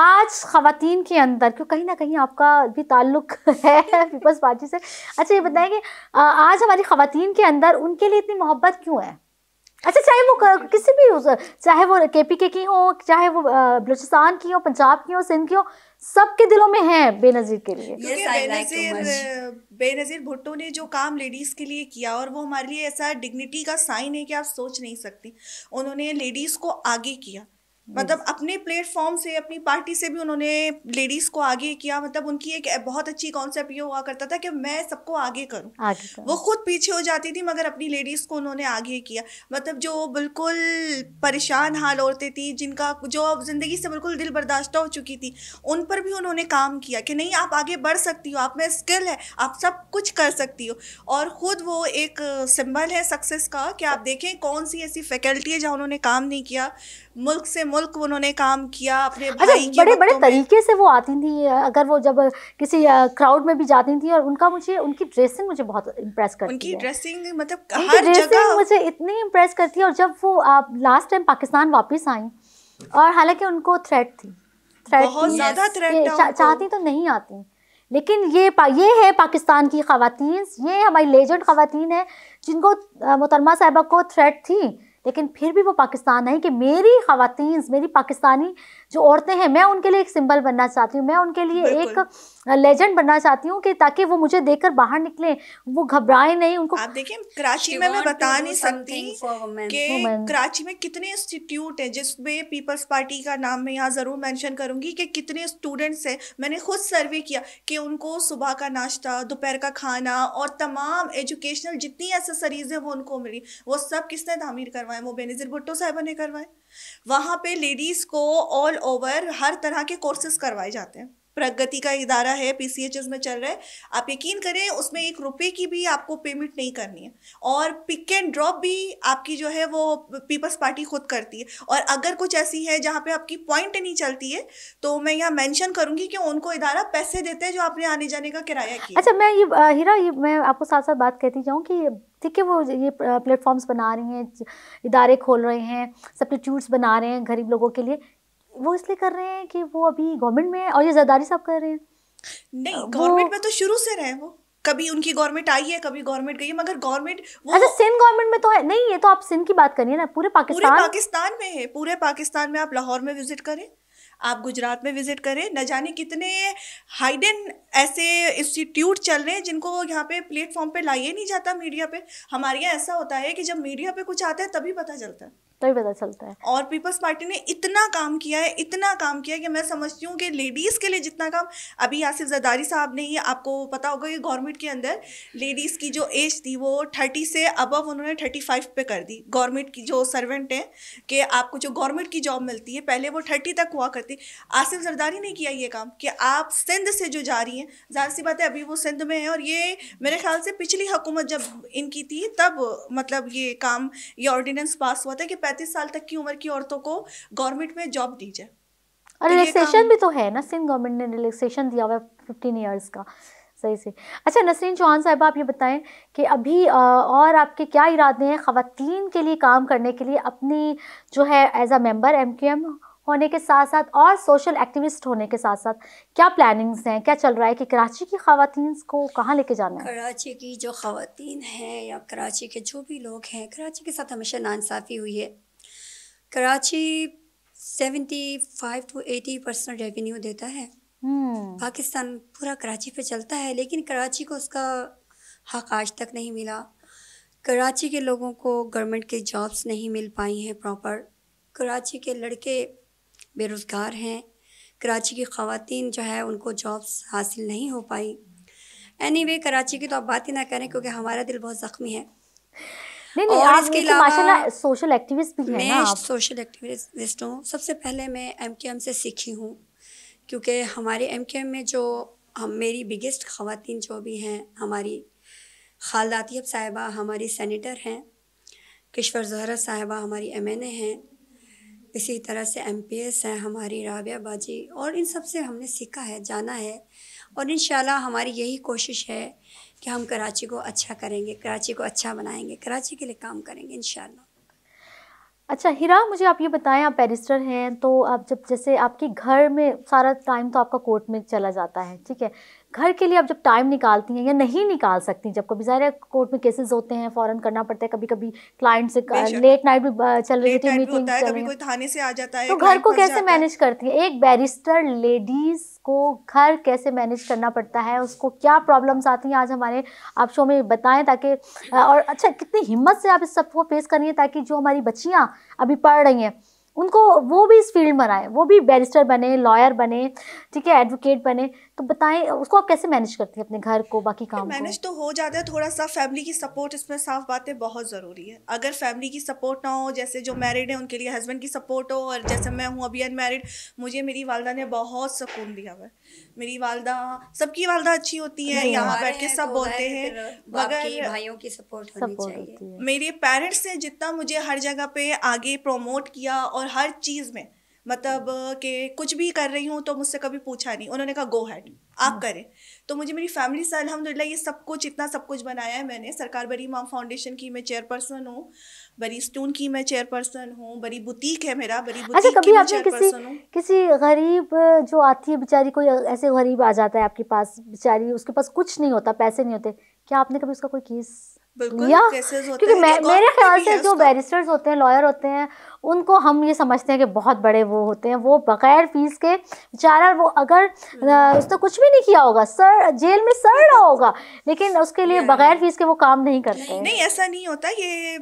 आज ख़वान के अंदर क्यों कहीं ना कहीं आपका भी ताल्लुक है पीपल्स पार्टी से अच्छा ये बताएं कि आज हमारी ख़वान के अंदर उनके लिए इतनी मोहब्बत क्यों है अच्छा चाहे वो किसी भी चाहे वो के पी के की हो चाहे वो बलूचिस्तान की हो पंजाब की हो सिंध की हो सबके दिलों में है बेनजीर के लिए बेनजीर बेनजीर भुट्टो ने जो काम लेडीज़ के लिए किया और वो हमारे लिए ऐसा डिग्निटी का साइन है कि आप सोच नहीं सकती उन्होंने लेडीज़ को आगे किया मतलब अपने प्लेटफॉर्म से अपनी पार्टी से भी उन्होंने लेडीज को आगे किया मतलब उनकी एक बहुत अच्छी कॉन्सेप्ट ये हुआ करता था कि मैं सबको आगे करूं आगे कर। वो खुद पीछे हो जाती थी मगर अपनी लेडीज को उन्होंने आगे किया मतलब जो बिल्कुल परेशान हाल औरतें थी जिनका जो जिंदगी से बिल्कुल दिल बर्दाश्त हो चुकी थी उन पर भी उन्होंने काम किया कि नहीं आप आगे बढ़ सकती हो आप में स्किल है आप सब कुछ कर सकती हो और खुद वो एक सिंबल है सक्सेस का कि आप देखें कौन सी ऐसी फैकल्टी है जहाँ उन्होंने काम नहीं किया मुल्क से मुल्क उन्होंने काम किया अपने अच्छा, भाई अच्छा, बड़े बड़े तरीके से वो आती थी अगर वो जब किसी क्राउड में भी जाती थी और उनका मुझे उनकी ड्रेसिंग मुझे बहुत इम्प्रेस करती उनकी ड्रेसिंग मतलब हर जगह मुझे इतनी इम्प्रेस करती है और जब वो आप लास्ट टाइम पाकिस्तान वापस आई और हालांकि उनको थ्रेट थी थ्रेट ज़्यादा थ्रेट चाहती तो नहीं आती लेकिन ये ये है पाकिस्तान की खातन ये हमारी लेजेंड खातन है जिनको मुतरमा साहबा को थ्रेट थी लेकिन फिर भी वो पाकिस्तान आई कि मेरी खातन मेरी पाकिस्तानी जो औरतें हैं मैं उनके लिए एक सिंबल बनना चाहती हूँ मैं उनके लिए एक लेजेंड बनना चाहती हूँ कि ताकि वो मुझे देखकर बाहर निकले वो घबराए नहीं उनको आप देखिए कराची में मैं बता नहीं सकती कराची में कितने इंस्टीट्यूट हैं जिसमें पीपल्स पार्टी का नाम मैं यहाँ ज़रूर मैंशन करूंगी कि कितने स्टूडेंट्स हैं मैंने खुद सर्वे किया कि उनको सुबह का नाश्ता दोपहर का खाना और तमाम एजुकेशनल जितनी एसेसरीज है वो उनको मिली वो सब किसने तामीर करवाए वो बेनज़ीर भुट्टो साहिबा ने करवाए वहाँ पे लेडीज़ को ऑल ओवर हर तरह के कोर्सेज करवाए जाते हैं प्रगति का इदारा है पीसीएचएस में चल रहा है आप यकीन करें उसमें एक रुपए की भी आपको पेमेंट नहीं करनी है और पिक एंड ड्रॉप भी आपकी जो है वो पीपल्स पार्टी खुद करती है और अगर कुछ ऐसी है जहाँ पे आपकी पॉइंट नहीं चलती है तो मैं यहाँ मेंशन करूँगी कि उनको इदारा पैसे देते हैं जो आपने आने जाने का किराया किया अच्छा मैं ये हीरा ये मैं आपको साथ साथ बात कहती जाऊँ कि ठीक है वो ये प्लेटफॉर्म्स बना रही हैं इदारे खोल रहे हैं सब्सिट्यूट्स बना रहे हैं गरीब लोगों के लिए वो इसलिए कर रहे हैं कि वो अभी गवर्नमेंट में है और ये जरदारी साहब कर रहे हैं नहीं गवर्नमेंट में तो शुरू से रहे वो कभी उनकी गवर्नमेंट आई है कभी गवर्नमेंट गई है मगर गवर्नमेंट वो अच्छा सिंध गवर्नमेंट में तो है नहीं ये तो आप सिंध की बात करिए ना पूरे पाकिस्तान पूरे पाकिस्तान में है पूरे पाकिस्तान में आप लाहौर में विजिट करें आप गुजरात में विजिट करें न जाने कितने हाइडन ऐसे इंस्टीट्यूट चल रहे हैं जिनको यहाँ पे प्लेटफॉर्म पे लाइए नहीं जाता मीडिया पे हमारे यहाँ ऐसा होता है कि जब मीडिया पे कुछ आता है तभी पता चलता है तभी तो पता चलता है और पीपल्स पार्टी ने इतना काम किया है इतना काम किया कि मैं समझती हूँ कि लेडीज़ के लिए जितना काम अभी आसिफ जदारी साहब ने ही आपको पता होगा कि गवर्नमेंट के अंदर लेडीज़ की जो एज थी वो थर्टी से अबव उन्होंने थर्टी फाइव पे कर दी गवर्नमेंट की जो सर्वेंट हैं कि आपको जो गवर्नमेंट की जॉब मिलती है पहले वो थर्टी तक हुआ करती आसिफ जरदारी ने किया ये काम कि आप सिंध से जो जा रही हैं जाहिर सी बात है अभी वो सिंध में है और ये मेरे ख्याल से पिछली हुकूमत जब इनकी थी तब मतलब ये काम ये ऑर्डिनेंस पास हुआ था कि पैंतीस साल तक की उम्र की औरतों को गवर्नमेंट में जॉब दी जाए और रिलैक्सेशन तो भी तो है ना सिंध गवर्नमेंट ने रिलैक्सेशन दिया हुआ है फिफ्टीन ईयर्स का सही से अच्छा नसरीन चौहान साहब आप ये बताएं कि अभी और आपके क्या इरादे हैं ख़वान के लिए काम करने के लिए अपनी जो है एज अ मेंबर एमक्यूएम होने के साथ साथ और सोशल एक्टिविस्ट होने के साथ साथ क्या प्लानिंग्स हैं क्या चल रहा है कि कराची की खातन को कहाँ लेके जाना है कराची की जो खातन हैं या कराची के जो भी लोग हैं कराची के साथ हमेशा नासाफ़ी हुई है Karachi seventy five to eighty percent revenue देता है हम्म। पाकिस्तान पूरा कराची पे चलता है लेकिन कराची को उसका हक आज तक नहीं मिला कराची के लोगों को गवर्नमेंट के जॉब्स नहीं मिल पाई हैं प्रॉपर कराची के लड़के बेरोज़गार हैं कराची की खातन जो है उनको जॉब्स हासिल नहीं हो पाई एनी anyway, कराची की तो आप बात ही ना करें क्योंकि हमारा दिल बहुत ज़ख्मी है नहीं नहीं और इसके अलावा सोशल एक्टिविस्ट भी मैं ना सोशल एक्टिविस्ट हूँ सबसे पहले मैं एम के एम से सीखी हूँ क्योंकि हमारे एम के एम में जो हम मेरी बिगेस्ट खातन जो भी हैं हमारी खालदातियब साहिबा हमारी सेनेटर हैं किश्वर जहरा साहिबा हमारी एम एन ए हैं इसी तरह से एम पी एस हैं हमारी राबिया बाजी और इन सब से हमने सीखा है जाना है और इन हमारी यही कोशिश है कि हम कराची को अच्छा करेंगे कराची को अच्छा बनाएंगे कराची के लिए काम करेंगे इन अच्छा हिरा मुझे आप ये बताएं आप बैरिस्टर हैं तो आप जब जैसे आपके घर में सारा टाइम तो आपका कोर्ट में चला जाता है ठीक है घर के लिए अब जब टाइम निकालती हैं या नहीं निकाल सकती जब कभी ज़ाहिर कोर्ट में केसेस होते हैं फॉरन करना पड़ता है कभी कभी क्लाइंट से लेट नाइट भी चल रही थी मीटिंग कभी कोई थाने से आ जाता है तो घर को कैसे मैनेज करती है एक बैरिस्टर लेडीज़ को घर कैसे मैनेज करना पड़ता है उसको क्या प्रॉब्लम्स आती हैं आज हमारे आप शो में बताएं ताकि और अच्छा कितनी हिम्मत से आप इस सबको फेस करनी है ताकि जो हमारी बच्चियाँ अभी पढ़ रही हैं उनको वो भी इस फील्ड में आए वो भी बैरिस्टर बने लॉयर बने ठीक है एडवोकेट बने तो बताएं उसको आप कैसे मैनेज करते हैं अपने घर को बाकी काम मैनेज तो हो जाता है थोड़ा सा फैमिली की सपोर्ट इसमें साफ बातें बहुत ज़रूरी है अगर फैमिली की सपोर्ट ना हो जैसे जो मैरिड है उनके लिए हस्बैंड की सपोर्ट हो और जैसे मैं हूँ अभी अनमेरिड मुझे मेरी वालदा ने बहुत सुकून दिया हुआ मेरी वालदा सबकी वालदा अच्छी होती है यहाँ बैठ के सब तो बोलते हैं मगर भाइयों की सपोर्ट होनी चाहिए मेरे पेरेंट्स ने जितना मुझे हर जगह पे आगे प्रोमोट किया और हर चीज़ में मतलब कि कुछ भी कर रही हूँ तो मुझसे कभी पूछा नहीं उन्होंने कहा गो हैड आप हाँ। करें तो मुझे मेरी फैमिली से अलहमदिल्ला ये सब कुछ इतना सब कुछ बनाया है मैंने सरकार बड़ी माम फाउंडेशन की मैं चेयरपर्सन हूँ बड़ी स्टून की मैं चेयरपर्सन हूँ बड़ी बुटीक है मेरा बड़ी अच्छा, बुटीक की चेयरपर्सन किसी, किसी गरीब जो आती है बेचारी कोई ऐसे गरीब आ जाता है आपके पास बेचारी उसके पास कुछ नहीं होता पैसे नहीं होते क्या आपने कभी उसका कोई केस या क्योंकि मैं, मेरे ख्याल से जो बैरिस्टर्स तो होते हैं लॉयर होते हैं उनको हम ये समझते हैं कि बहुत बड़े वो होते हैं वो बगैर फीस के बेचारा वो अगर हम्म। उसने कुछ भी नहीं किया होगा सर जेल में सर रहा होगा लेकिन उसके लिए बगैर फीस के वो काम नहीं करते नहीं, नहीं ऐसा नहीं होता ये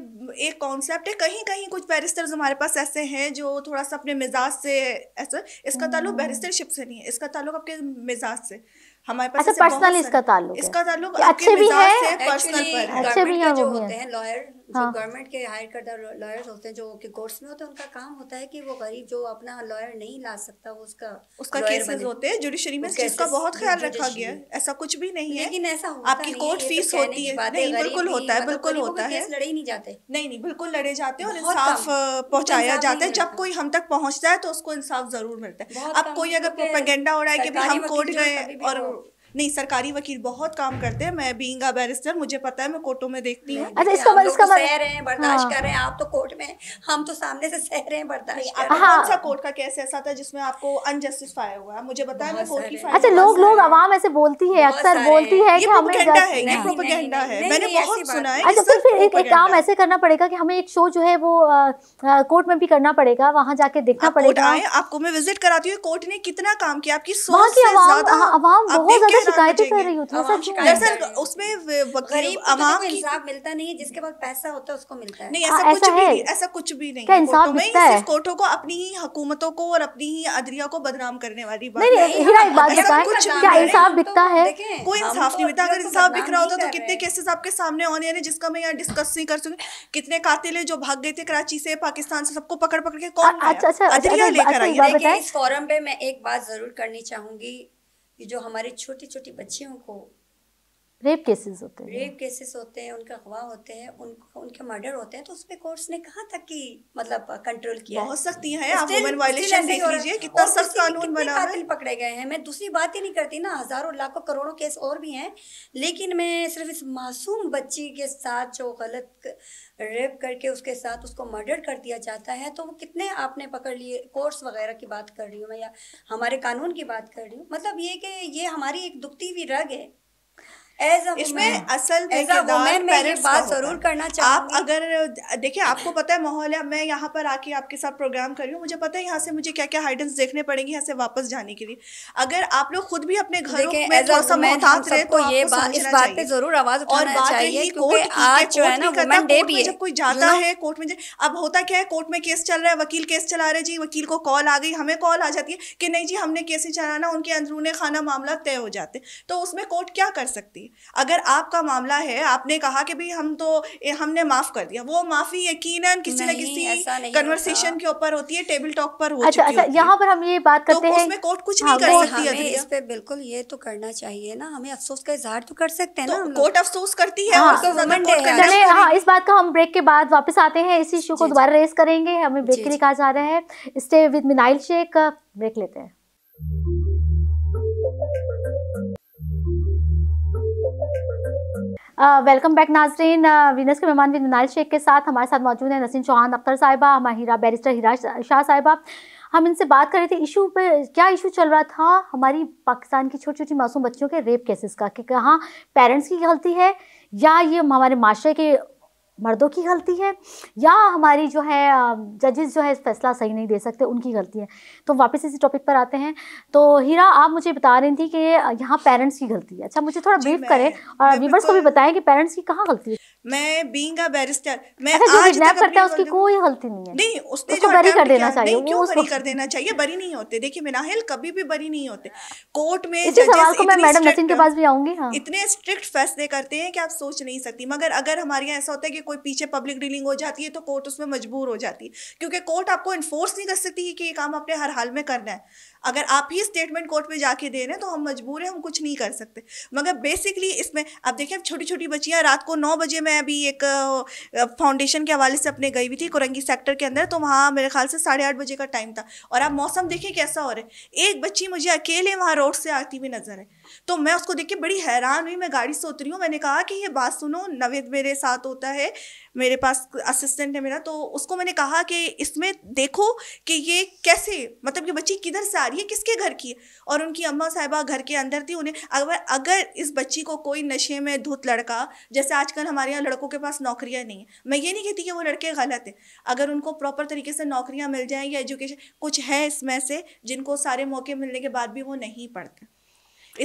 एक कॉन्सेप्ट है कहीं कहीं कुछ बैरिस्टर हमारे पास ऐसे हैं जो थोड़ा सा अपने मिजाज से ऐसा इसका ताल्लुक बैरिस्टरशिप हम्म। से नहीं है इसका ताल्लुक आपके मिजाज से हमारे पास अच्छा पर्सनल इसका ताल्लुक इसका ताल्लुक अच्छे भी है पर्सनल पर अच्छे भी हैं होते हैं लॉयर जो गवर्नमेंट हाँ। के हायर करदा लॉयर्स होते हैं जो कि कोर्ट्स में होते हैं उनका काम होता है कि वो गरीब जो अपना लॉयर नहीं ला सकता वो उसका उसका केसेस होते हैं जुडिशरी में इसका बहुत ख्याल रखा गया है ऐसा कुछ भी नहीं है लेकिन ऐसा होता आपकी तो कोर्ट फीस होती है नहीं बिल्कुल होता है मतलब बिल्कुल होता है लड़े ही नहीं जाते नहीं नहीं बिल्कुल लड़े जाते हैं और इंसाफ पहुंचाया जाता है जब कोई हम तक पहुंचता है तो उसको इंसाफ जरूर मिलता है अब कोई अगर प्रोपेगेंडा हो रहा है कि हम कोर्ट गए और नहीं सरकारी वकील बहुत काम करते हैं मैं बींग बैरिस्टर मुझे पता है मैं कोर्टों में देखती हूँ अच्छा इसका तो मतलब इसका सह रहे हैं बर्दाश्त हाँ। कर रहे हैं आप तो कोर्ट में हम तो सामने से सह रहे हैं बर्दाश्त कर रहे हैं कोर्ट का केस ऐसा था जिसमें आपको अनजस्टिफाई हुआ है मुझे बताया मैं कोर्ट की अच्छा लोग लोग आवाम ऐसे बोलती है अक्सर बोलती है कि हमें है मैंने बहुत सुना है अच्छा फिर एक काम ऐसे करना पड़ेगा की हमें एक शो जो है वो कोर्ट में भी करना पड़ेगा वहाँ जाके देखना पड़ेगा आपको मैं विजिट कराती हूँ कोर्ट ने कितना काम किया आपकी सोच से ज्यादा हाँ, बहुत शिकायतें तो कर रही हूँ दरअसल उसमें गरीब आवाम इंसाफ मिलता नहीं है जिसके पास पैसा होता है उसको मिलता है नहीं ऐसा कुछ भी नहीं ऐसा कुछ भी नहीं इंसाफ मिलता है कोर्टों को अपनी ही हुकूमतों को और अपनी ही अदरिया को बदनाम करने वाली बात नहीं बात बताएं क्या इंसाफ बिकता है कोई इंसाफ नहीं तो मिलता अगर इंसाफ बिक रहा होता तो कितने केसेस आपके सामने आने यानी जिसका मैं यहाँ डिस्कस नहीं कर सकती कितने कातिल जो भाग गए थे कराची से पाकिस्तान से सबको पकड़ पकड़ के कौन अच्छा अच्छा, अच्छा लेकर आई फोरम पे मैं एक बात जरूर करनी चाहूंगी कि जो हमारे छोटे छोटे बच्चियों को रेप केसेस होते हैं रेप केसेस होते हैं उनका अगवा होते हैं उन, उनके मर्डर होते हैं तो उसमें कोर्ट्स ने कहा तक कि मतलब कंट्रोल किया बहुत सख्ती है आप ह्यूमन वायलेशन देख लीजिए कितना सख्त कानून बना है पकड़े गए हैं मैं दूसरी बात ही नहीं करती ना हजारों लाखों करोड़ों केस और भी हैं लेकिन मैं सिर्फ इस मासूम बच्ची के साथ जो गलत रेप करके उसके साथ उसको मर्डर कर दिया जाता है तो वो कितने आपने पकड़ लिए कोर्स वगैरह की बात कर रही हूँ मैं या हमारे कानून की बात कर रही हूँ मतलब ये कि ये हमारी एक दुखती हुई रग है इसमें असल में मैं बात जरूर करना चाहिए आप अगर देखिए आपको पता है माहौल है मैं यहाँ पर आके आपके साथ प्रोग्राम कर रही हूँ मुझे पता है यहाँ से मुझे क्या क्या हाइडेंस देखने पड़ेंगे यहाँ से वापस जाने के लिए अगर आप लोग खुद भी अपने घर में रहे तो ये बात इस बात पे जरूर आवाज उठाना चाहिए क्योंकि आज जो है ना वुमेन डे भी है जब कोई जाता है कोर्ट में अब होता क्या है कोर्ट में केस चल रहा है वकील केस चला रहे जी वकील को कॉल आ गई हमें कॉल आ जाती है कि नहीं जी हमने केस ही चलाना उनके अंदरूने खाना मामला तय हो जाते तो उसमें कोर्ट क्या कर सकती है अगर आपका मामला है आपने कहा कि भाई हम तो हमने माफ कर दिया वो माफी यकीनन किसी ना किसी कन्वर्सेशन के ऊपर होती है टेबल टॉक पर हो अच्छा, अच्छा, यहाँ पर हम ये बात तो करते तो हैं उसमें कोर्ट कुछ नहीं हाँ, कर सकती है हाँ, इस पे बिल्कुल ये तो करना चाहिए ना हमें अफसोस का इजहार तो कर सकते हैं ना कोर्ट तो अफसोस करती है हाँ, इस बात का हम ब्रेक के बाद वापस आते हैं इस इशू को दोबारा रेस करेंगे हमें ब्रेक के लिए कहा जा रहा है stay with Minail Sheikh break लेते हैं वेलकम बैक नाजरीन वीनस के मेहमान भी नाइल शेख के साथ हमारे साथ मौजूद हैं नसीन चौहान अख्तर साहिबा हमारे हीरा बैरिस्टर हीरा शाह साहिबा हम इनसे बात कर रहे थे इशू पे क्या इशू चल रहा था हमारी पाकिस्तान की छोटी छोटी मासूम बच्चियों के रेप केसेस का कि कहाँ पेरेंट्स की गलती है या ये हमारे माशरे के मर्दों की गलती है या हमारी जो है जजेस जो है फैसला सही नहीं दे सकते उनकी गलती है तो वापस इसी टॉपिक पर आते हैं तो हीरा आप मुझे बता रही थी कि यहाँ पेरेंट्स की गलती है अच्छा मुझे थोड़ा ब्रीफ करें और व्यूवर्स को भी बताएं कि पेरेंट्स की कहाँ गलती है मैं बीइंग अ बैरिस्टर मैं अच्छा, आज तक करता है उसकी कोई गलती नहीं है नहीं उसने उसको बरी कर देना चाहिए नहीं क्यों बरी कर देना चाहिए बरी नहीं होते देखिए मिनाहिल कभी भी बरी नहीं होते कोर्ट में इसी सवाल को मैं मैडम नसीन के पास भी आऊंगी हाँ। इतने स्ट्रिक्ट फैसले करते हैं कि आप सोच नहीं सकती मगर अगर हमारे यहाँ ऐसा होता है कि कोई पीछे पब्लिक डीलिंग हो जाती है तो कोर्ट उसमें मजबूर हो जाती है क्योंकि कोर्ट आपको इन्फोर्स नहीं कर सकती कि ये काम आपने हर हाल में करना है अगर आप ही स्टेटमेंट कोर्ट में जाके दे रहे हैं तो हम मजबूर हैं हम कुछ नहीं कर सकते मगर बेसिकली इसमें अब देखिए छोटी छोटी बच्चियाँ रात को नौ बजे मैं अभी एक फाउंडेशन के हवाले से अपने गई हुई थी कुरंगी सेक्टर के अंदर तो वहाँ मेरे ख्याल से साढ़े आठ बजे का टाइम था और आप मौसम देखें कैसा हो रहा है एक बच्ची मुझे अकेले वहाँ रोड से आती हुई नज़र है तो मैं उसको देख के बड़ी हैरान हुई मैं गाड़ी से उतरी हूँ मैंने कहा कि ये बात सुनो नवेद मेरे साथ होता है मेरे पास असिस्टेंट है मेरा तो उसको मैंने कहा कि इसमें देखो कि ये कैसे मतलब ये बच्ची किधर से आ रही है किसके घर की है और उनकी अम्मा साहिबा घर के अंदर थी उन्हें अगर अगर इस बच्ची को कोई नशे में धुत लड़का जैसे आजकल हमारे यहाँ लड़कों के पास नौकरियाँ नहीं है मैं ये नहीं कहती कि वो लड़के गलत हैं अगर उनको प्रॉपर तरीके से नौकरियाँ मिल जाएँ या एजुकेशन कुछ है इसमें से जिनको सारे मौके मिलने के बाद भी वो नहीं पढ़ते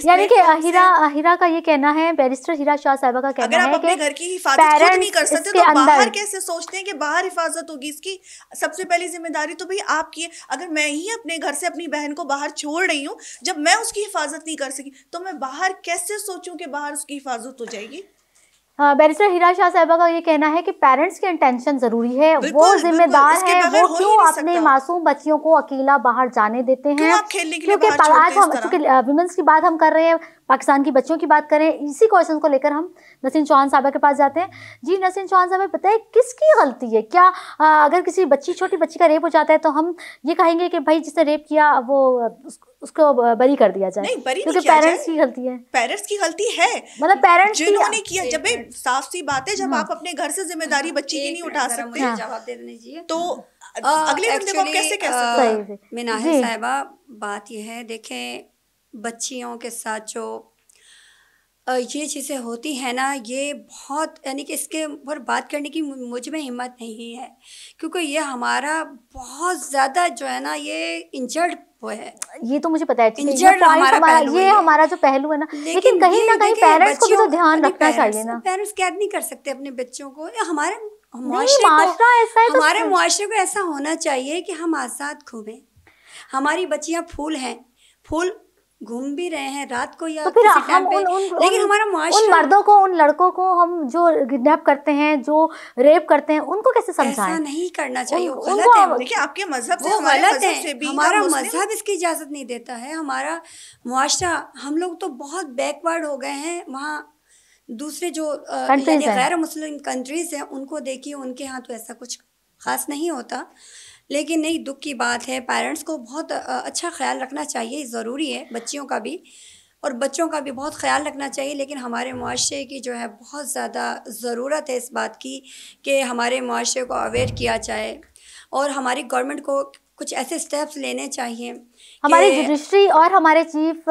यानी कि हीरा हीरा का ये कहना है बैरिस्टर हीरा शाह साहबा का कहना है कि घर की हिफाजत खुद नहीं कर सकते तो बाहर कैसे सोचते हैं कि बाहर हिफाजत होगी इसकी सबसे पहली जिम्मेदारी तो भाई आपकी है अगर मैं ही अपने घर से अपनी बहन को बाहर छोड़ रही हूँ जब मैं उसकी हिफाजत नहीं कर सकी तो मैं बाहर कैसे सोचूं कि बाहर उसकी हिफाजत हो जाएगी हाँ, बैरिस्टर हीरा शाह साहबा का ये कहना है कि पेरेंट्स की इंटेंशन जरूरी है वो जिम्मेदार है वो क्यों अपने मासूम बच्चियों को अकेला बाहर जाने देते हैं क्योंकि आज हम चूंकि वुमेंस की बात हम कर रहे हैं पाकिस्तान की बच्चों की बात करें इसी क्वेश्चन को लेकर हम नसीन चौहान साहबा के पास जाते हैं जी नसीन चौहान साहब बताए किसकी गलती है क्या अगर किसी बच्ची छोटी बच्ची का रेप हो जाता है तो हम ये कहेंगे कि भाई जिसने रेप किया वो उसको बरी कर दिया जाए नहीं बरी तो क्योंकि पेरेंट्स की गलती है पेरेंट्स की गलती है मतलब पेरेंट्स जिन्होंने किया जब साफ सी बात है जब हाँ। आप अपने घर से जिम्मेदारी हाँ, बच्ची की नहीं उठा सकते हाँ। जवाब दे दीजिए तो अगले बंदे को कैसे कह सकते हैं साहिबा बात यह है देखें बच्चियों के साथ जो ये चीज़ें होती हैं ना ये बहुत यानी कि इसके ऊपर बात करने की मुझ में हिम्मत नहीं है क्योंकि ये हमारा बहुत ज़्यादा जो है ना ये इंजर्ड है ये तो मुझे पता है इंजर्ड हमारा, हमारा ये है। हमारा जो पहलू है ना लेकिन, कहीं ना कहीं पेरेंट्स को भी तो ध्यान रखना चाहिए ना पेरेंट्स कैद नहीं कर सकते अपने बच्चों को हमारे तो हमारे मुआरे को ऐसा होना चाहिए कि हम आज़ाद घूमें हमारी बच्चियां फूल हैं फूल घूम भी रहे हैं रात को या तो फिर किसी हम उन, उन, लेकिन हमारा माशरा उन मर्दों को उन लड़कों को हम जो किडनैप करते हैं जो रेप करते हैं उनको कैसे समझाएं ऐसा नहीं करना चाहिए उन, गलत है देखिए आपके मजहब से गलत है से भी हमारा मजहब इसकी इजाज़त नहीं देता है हमारा मुआशरा हम लोग तो बहुत बैकवर्ड हो गए हैं वहाँ दूसरे जो गैर मुस्लिम कंट्रीज हैं उनको देखिए उनके यहाँ तो ऐसा कुछ खास नहीं होता लेकिन नहीं दुख की बात है पेरेंट्स को बहुत अच्छा ख्याल रखना चाहिए ज़रूरी है बच्चियों का भी और बच्चों का भी बहुत ख्याल रखना चाहिए लेकिन हमारे माशरे की जो है बहुत ज़्यादा ज़रूरत है इस बात की कि हमारे माशरे को अवेयर किया जाए और हमारी गवर्नमेंट को कुछ ऐसे स्टेप्स लेने चाहिए हमारे जुडिशरी और हमारे चीफ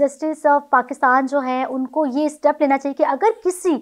जस्टिस ऑफ पाकिस्तान जो हैं उनको ये स्टेप लेना चाहिए कि अगर किसी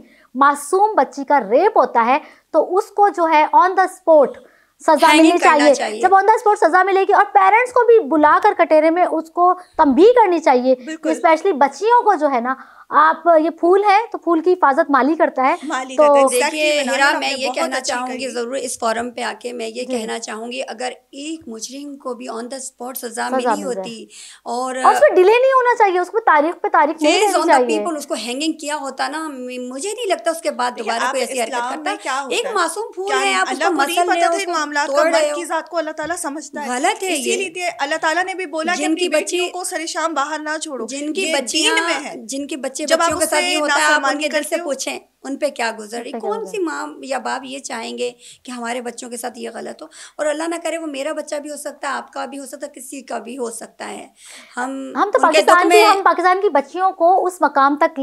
मासूम बच्ची का रेप होता है तो उसको जो है ऑन द स्पॉट सजा मिलनी चाहिए।, चाहिए जब ऑन द स्पॉट सजा मिलेगी और पेरेंट्स को भी बुलाकर कटेरे में उसको तंबी करनी चाहिए स्पेशली बच्चियों को जो है ना आप ये फूल है तो फूल की हिफाजत माली करता है माली तो देखिए हीरा मैं ये कहना अच्छा चाहूंगी ज़रूर इस फोरम पे आके मैं ये कहना चाहूंगी अगर एक मुजरिम को भी ऑन द स्पॉट सजा मिली होती और उसमें डिले नहीं होना चाहिए उसको तारीख पे तारीख नहीं ऑन द पीपल उसको हैंगिंग किया होता ना मुझे नहीं लगता उसके बाद दोबारा कोई ऐसी हरकत करता एक मासूम फूल है आप उसको मसल रहे हो उसको मामला की जात को अल्लाह ताला समझता है गलत है इसीलिए अल्लाह ताला ने भी बोला कि अपनी बच्चियों को सरेशाम बाहर ना छोड़ो जिनकी बच्चियां जिनके बच्चे बच्चे जब बच्चों के साथ ये होता है आप उनके घर से पूछें उन पे क्या गुजर रही कौन सी माँ या बाप ये चाहेंगे कि हमारे बच्चों के साथ ये गलत हो और अल्लाह ना करे वो मेरा बच्चा भी हो सकता है आपका भी हो सकता है किसी का भी हो सकता है हम हम तो पाकिस्तान की हम पाकिस्तान की बच्चियों को उस मकाम तक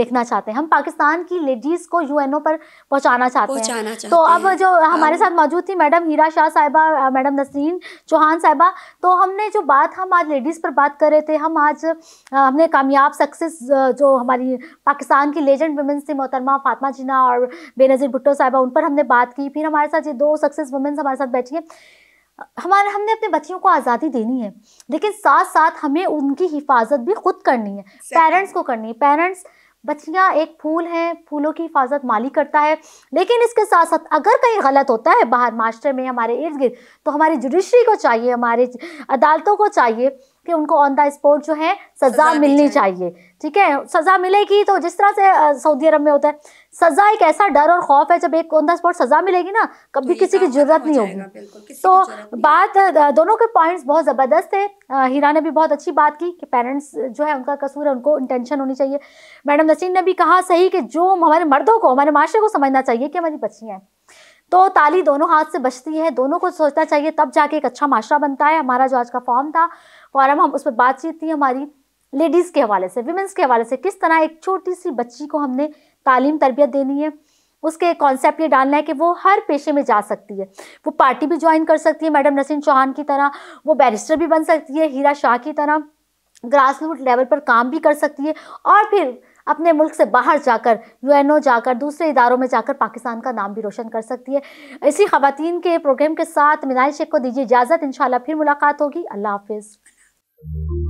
देखना चाहते हैं हम पाकिस्तान की लेडीज को यूएनओ पर पहुँचाना चाहते हैं चाहते तो अब जो हमारे साथ मौजूद थी मैडम हीरा शाह साहिबा मैडम नसरीन चौहान साहिबा तो हमने जो बात हम आज लेडीज़ पर बात कर रहे थे हम आज हमने कामयाब सक्सेस जो हमारी पाकिस्तान की लेजेंड वुमेंस थी मोहतरमा माँ फातमा जिना और बेनज़ीर भुट्टो साहिबा उन पर हमने बात की फिर हमारे साथ ये दो सक्सेस वुमेंस हमारे साथ बैठी हैं हमारे हमने अपने बच्चियों को आज़ादी देनी है लेकिन साथ साथ हमें उनकी हिफाजत भी खुद करनी है पेरेंट्स को करनी है पेरेंट्स बच्चियाँ एक फूल हैं फूलों की हिफाजत माली करता है लेकिन इसके साथ साथ अगर कहीं गलत होता है बाहर मास्टर में हमारे इर्द गिर्द तो हमारी जुडिशरी को चाहिए हमारे अदालतों को चाहिए कि उनको ऑन द स्पॉट जो है सजा मिलनी चाहिए ठीक है सजा मिलेगी तो जिस तरह से सऊदी अरब में होता है सजा एक ऐसा डर और खौफ है जब एक ऑन द स्पॉट सजा मिलेगी ना कभी किसी की तो जरूरत नहीं होगी तो बात दोनों के पॉइंट्स बहुत ज़बरदस्त है हीरा ने भी बहुत अच्छी बात की कि पेरेंट्स जो है उनका कसूर है उनको इंटेंशन होनी चाहिए मैडम नसीन ने भी कहा सही कि जो हमारे मर्दों को हमारे माशरे को समझना चाहिए कि हमारी बच्चियाँ है तो ताली दोनों हाथ से बचती है दोनों को सोचना चाहिए तब जाके एक अच्छा माशरा बनता है हमारा जो आज का फॉर्म था फॉरम हम उस पर बातचीत थी हमारी लेडीज़ के हवाले से वीमेंस के हवाले से किस तरह एक छोटी सी बच्ची को हमने तालीम तरबियत देनी है उसके कॉन्सेप्ट ये डालना है कि वो हर पेशे में जा सकती है वो पार्टी भी ज्वाइन कर सकती है मैडम नसीन चौहान की तरह वो बैरिस्टर भी बन सकती है हीरा शाह की तरह ग्रास रूट लेवल पर काम भी कर सकती है और फिर अपने मुल्क से बाहर जाकर यूएनओ जाकर दूसरे इदारों में जाकर पाकिस्तान का नाम भी रोशन कर सकती है इसी खवतिन के प्रोग्राम के साथ मिनाई शेख को दीजिए इजाज़त इन फिर मुलाकात होगी अल्लाह हाफिज़ thank you